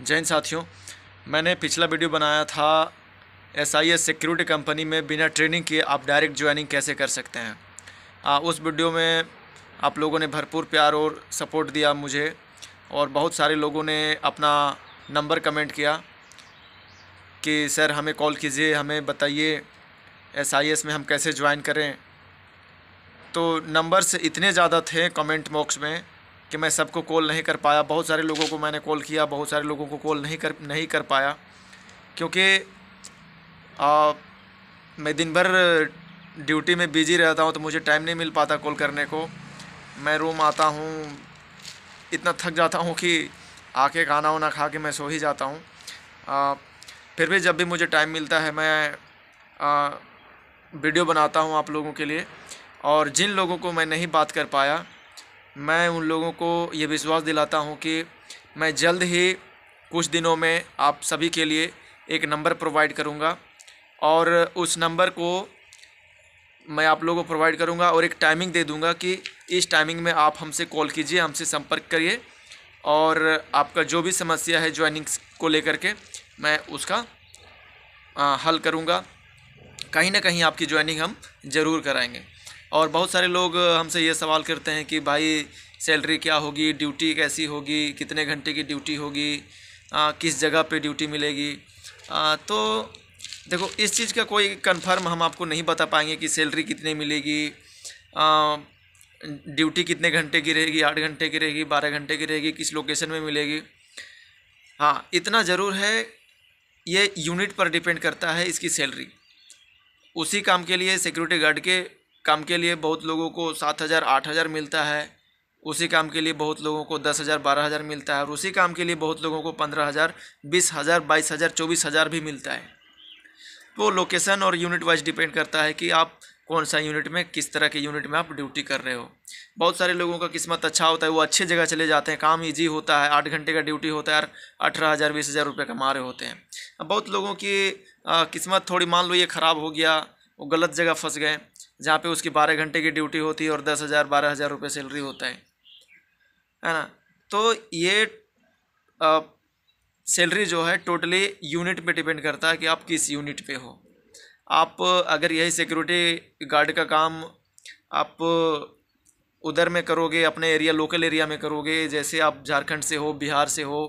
जैन साथियों मैंने पिछला वीडियो बनाया था S I S security company में बिना ट्रेनिंग के आप डायरेक्ट ज्वाइनिंग कैसे कर सकते हैं आ, उस वीडियो में आप लोगों ने भरपूर प्यार और सपोर्ट दिया मुझे और बहुत सारे लोगों ने अपना नंबर कमेंट किया कि सर हमें कॉल कीजिए हमें बताइए एस में हम कैसे ज्वाइन करें तो नंबर्स इतने ज़्यादा थे कमेंट बॉक्स में कि मैं सबको कॉल नहीं कर पाया बहुत सारे लोगों को मैंने कॉल किया बहुत सारे लोगों को कॉल नहीं कर नहीं कर पाया क्योंकि आ, मैं दिन भर ड्यूटी में बिजी रहता हूँ तो मुझे टाइम नहीं मिल पाता कॉल करने को मैं रूम आता हूँ इतना थक जाता हूँ कि आके खाना वाना खा के मैं सो ही जाता हूँ फिर भी जब भी मुझे टाइम मिलता है मैं आ, वीडियो बनाता हूँ आप लोगों के लिए और जिन लोगों को मैं नहीं बात कर पाया मैं उन लोगों को ये विश्वास दिलाता हूँ कि मैं जल्द ही कुछ दिनों में आप सभी के लिए एक नंबर प्रोवाइड करूँगा और उस नंबर को मैं आप लोगों को प्रोवाइड करूँगा और एक टाइमिंग दे दूँगा कि इस टाइमिंग में आप हमसे कॉल कीजिए हमसे संपर्क करिए और आपका जो भी समस्या है ज्वाइनिंग को लेकर के मैं उसका आ, हल करूँगा कहीं ना कहीं आपकी ज्वाइनिंग हम ज़रूर कराएंगे और बहुत सारे लोग हमसे ये सवाल करते हैं कि भाई सैलरी क्या होगी ड्यूटी कैसी होगी कितने घंटे की ड्यूटी होगी आ, किस जगह पे ड्यूटी मिलेगी आ, तो देखो इस चीज़ का कोई कंफर्म हम आपको नहीं बता पाएंगे कि सैलरी कितनी मिलेगी ड्यूटी कितने घंटे की रहेगी आठ घंटे की रहेगी बारह घंटे की रहेगी किस लोकेशन में मिलेगी हाँ इतना ज़रूर है ये यूनिट पर डिपेंड करता है इसकी सैलरी उसी काम के लिए सिक्योरिटी गार्ड के काम के लिए बहुत लोगों को सात हज़ार आठ हज़ार मिलता है उसी काम के लिए बहुत लोगों को दस हज़ार बारह हज़ार मिलता है और उसी काम के लिए बहुत लोगों को पंद्रह हज़ार बीस हज़ार बाईस हज़ार चौबीस हज़ार भी मिलता है तो लोकेशन और यूनिट वाइज डिपेंड करता है कि आप कौन सा यूनिट में किस तरह के यूनिट में आप ड्यूटी कर रहे हो बहुत सारे लोगों का किस्मत अच्छा होता है वो अच्छी जगह चले जाते हैं काम ईजी होता है आठ घंटे का ड्यूटी होता है और अठारह हज़ार बीस हज़ार रुपये कमा रहे होते हैं बहुत लोगों की किस्मत थोड़ी मान लो ये ख़राब हो गया वो गलत जगह फंस गए जहाँ पे उसकी बारह घंटे की ड्यूटी होती है और दस हज़ार बारह हज़ार रुपये सैलरी होता है है ना तो ये सैलरी जो है टोटली यूनिट पे डिपेंड करता है कि आप किस यूनिट पे हो आप अगर यही सिक्योरिटी गार्ड का काम आप उधर में करोगे अपने एरिया लोकल एरिया में करोगे जैसे आप झारखंड से हो बिहार से हो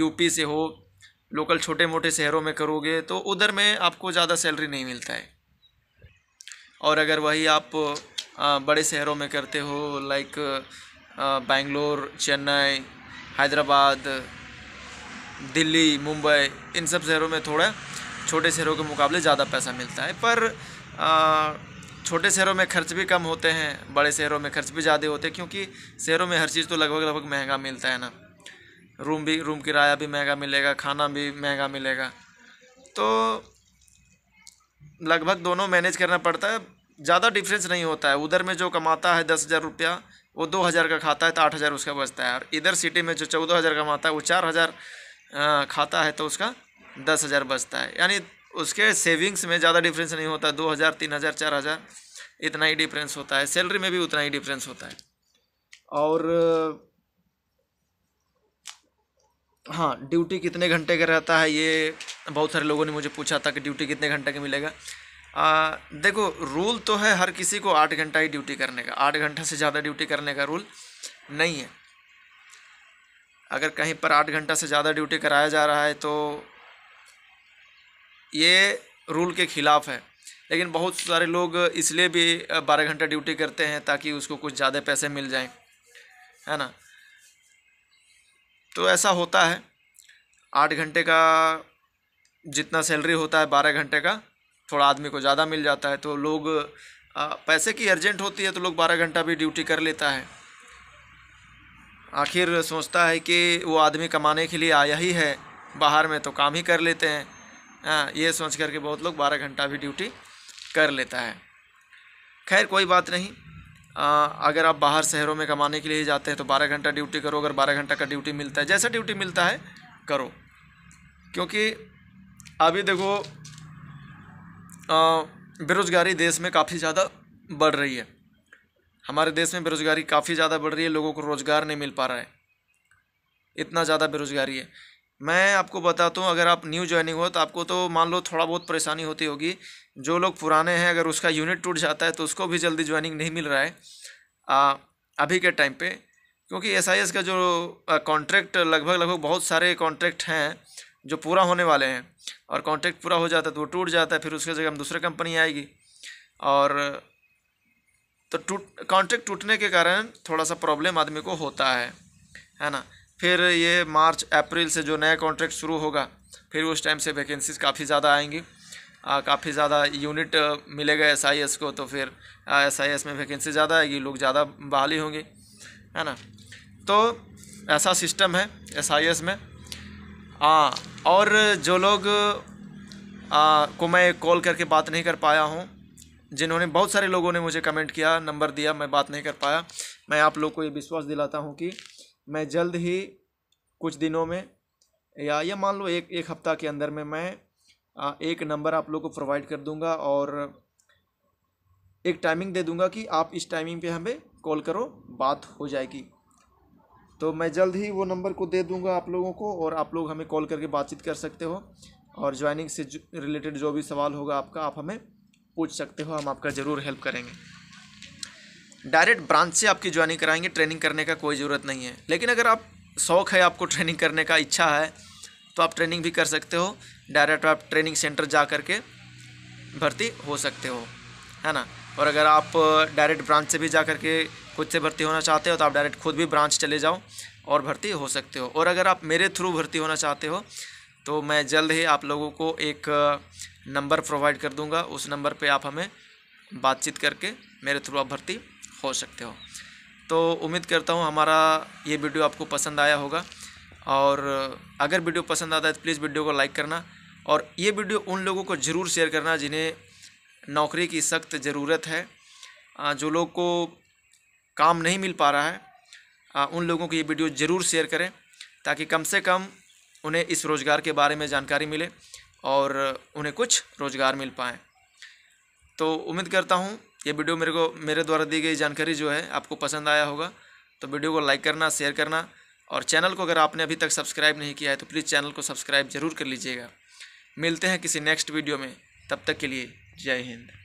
यूपी से हो लोकल छोटे मोटे शहरों में करोगे तो उधर में आपको ज़्यादा सैलरी नहीं मिलता है और अगर वही आप बड़े शहरों में करते हो लाइक बेंगलोर चेन्नई हैदराबाद दिल्ली मुंबई इन सब शहरों में थोड़ा छोटे शहरों के मुकाबले ज़्यादा पैसा मिलता है पर छोटे शहरों में खर्च भी कम होते हैं बड़े शहरों में खर्च भी ज़्यादा होते हैं क्योंकि शहरों में हर चीज़ तो लगभग लगभग महंगा मिलता है ना रूम भी रूम किराया भी महंगा मिलेगा खाना भी महंगा मिलेगा तो लगभग दोनों मैनेज करना पड़ता है ज़्यादा डिफरेंस नहीं होता है उधर में जो कमाता है दस हज़ार रुपया वो दो हज़ार का खाता है तो आठ हज़ार उसका बचता है और इधर सिटी में जो चौदह हज़ार कमाता है वो चार हज़ार खाता है तो उसका दस हज़ार बचता है यानी उसके सेविंग्स में ज़्यादा डिफरेंस नहीं होता दो हज़ार तीन हज़ार चार हज़ार इतना ही डिफरेंस होता है सैलरी में भी उतना ही डिफरेंस होता है और हाँ ड्यूटी कितने घंटे का रहता है ये बहुत सारे लोगों ने मुझे पूछा था कि ड्यूटी कितने घंटे का मिलेगा आ, देखो रूल तो है हर किसी को आठ घंटा ही ड्यूटी करने का आठ घंटे से ज़्यादा ड्यूटी करने का रूल नहीं है अगर कहीं पर आठ घंटा से ज़्यादा ड्यूटी कराया जा रहा है तो ये रूल के ख़िलाफ़ है लेकिन बहुत सारे लोग इसलिए भी बारह घंटा ड्यूटी करते हैं ताकि उसको कुछ ज़्यादा पैसे मिल जाएँ है ना तो ऐसा होता है आठ घंटे का जितना सैलरी होता है बारह घंटे का थोड़ा आदमी को ज़्यादा मिल जाता है तो लोग पैसे की अर्जेंट होती है तो लोग बारह घंटा भी ड्यूटी कर लेता है आखिर सोचता है कि वो आदमी कमाने के लिए आया ही है बाहर में तो काम ही कर लेते हैं आ, ये सोच करके बहुत लोग बारह घंटा भी ड्यूटी कर लेता है खैर कोई बात नहीं अगर आप बाहर शहरों में कमाने के लिए जाते हैं तो बारह घंटा ड्यूटी करो अगर बारह घंटा का ड्यूटी मिलता है जैसा ड्यूटी मिलता है करो क्योंकि अभी देखो बेरोज़गारी देश में काफ़ी ज़्यादा बढ़ रही है हमारे देश में बेरोज़गारी काफ़ी ज़्यादा बढ़ रही है लोगों को रोज़गार नहीं मिल पा रहा है इतना ज़्यादा बेरोज़गारी है मैं आपको बताता हूँ अगर आप न्यू ज्वाइनिंग हो तो आपको तो मान लो थोड़ा बहुत परेशानी होती होगी जो लोग पुराने हैं अगर उसका यूनिट टूट जाता है तो उसको भी जल्दी ज्वाइनिंग नहीं मिल रहा है आ, अभी के टाइम पे क्योंकि एस का जो कॉन्ट्रैक्ट लगभग लगभग बहुत सारे कॉन्ट्रैक्ट हैं जो पूरा होने वाले हैं और कॉन्ट्रैक्ट पूरा हो जाता है तो वो टूट जाता है फिर उसके जगह हम दूसरे कंपनी आएगी और तो टूट कॉन्ट्रैक्ट टूटने के कारण थोड़ा सा प्रॉब्लम आदमी को होता है है ना फिर ये मार्च अप्रैल से जो नया कॉन्ट्रैक्ट शुरू होगा फिर उस टाइम से वैकेंसीज काफ़ी ज़्यादा आएंगी काफ़ी ज़्यादा यूनिट मिलेगा एस को तो फिर एस में वैकेंसी ज़्यादा आएगी लोग ज़्यादा बहाली होंगे है ना तो ऐसा सिस्टम है एस में हाँ और जो लोग आ, को मैं कॉल करके बात नहीं कर पाया हूँ जिन्होंने बहुत सारे लोगों ने मुझे कमेंट किया नंबर दिया मैं बात नहीं कर पाया मैं आप लोग को ये विश्वास दिलाता हूँ कि मैं जल्द ही कुछ दिनों में या या मान लो एक एक हफ़्ता के अंदर में मैं एक नंबर आप लोग को प्रोवाइड कर दूंगा और एक टाइमिंग दे दूंगा कि आप इस टाइमिंग पे हमें कॉल करो बात हो जाएगी तो मैं जल्द ही वो नंबर को दे दूंगा आप लोगों को और आप लोग हमें कॉल करके बातचीत कर सकते हो और ज्वाइनिंग से रिलेटेड जो भी सवाल होगा आपका आप हमें पूछ सकते हो हम आपका ज़रूर हेल्प करेंगे डायरेक्ट ब्रांच से आपकी ज्वाइनिंग कराएंगे ट्रेनिंग करने का कोई ज़रूरत नहीं है लेकिन अगर आप शौक़ है आपको ट्रेनिंग करने का इच्छा है तो आप ट्रेनिंग भी कर सकते हो डायरेक्ट आप ट्रेनिंग सेंटर जा कर के भर्ती हो सकते हो है ना और अगर आप डायरेक्ट ब्रांच से भी जा कर के खुद से भर्ती होना चाहते हो तो आप डायरेक्ट खुद भी ब्रांच चले जाओ और भर्ती हो सकते हो और अगर आप मेरे थ्रू भर्ती होना चाहते हो तो मैं जल्द ही आप लोगों को एक नंबर प्रोवाइड कर दूंगा उस नंबर पे आप हमें बातचीत करके मेरे थ्रू आप भर्ती हो सकते हो तो उम्मीद करता हूँ हमारा ये वीडियो आपको पसंद आया होगा और अगर वीडियो पसंद आता है तो प्लीज़ वीडियो को लाइक करना और ये वीडियो उन लोगों को ज़रूर शेयर करना जिन्हें नौकरी की सख्त ज़रूरत है जो लोग को काम नहीं मिल पा रहा है उन लोगों को ये वीडियो ज़रूर शेयर करें ताकि कम से कम उन्हें इस रोज़गार के बारे में जानकारी मिले और उन्हें कुछ रोज़गार मिल पाए तो उम्मीद करता हूँ ये वीडियो मेरे को मेरे द्वारा दी गई जानकारी जो है आपको पसंद आया होगा तो वीडियो को लाइक करना शेयर करना और चैनल को अगर आपने अभी तक सब्सक्राइब नहीं किया है तो प्लीज़ चैनल को सब्सक्राइब ज़रूर कर लीजिएगा मिलते हैं किसी नेक्स्ट वीडियो में तब तक के लिए जय हिंद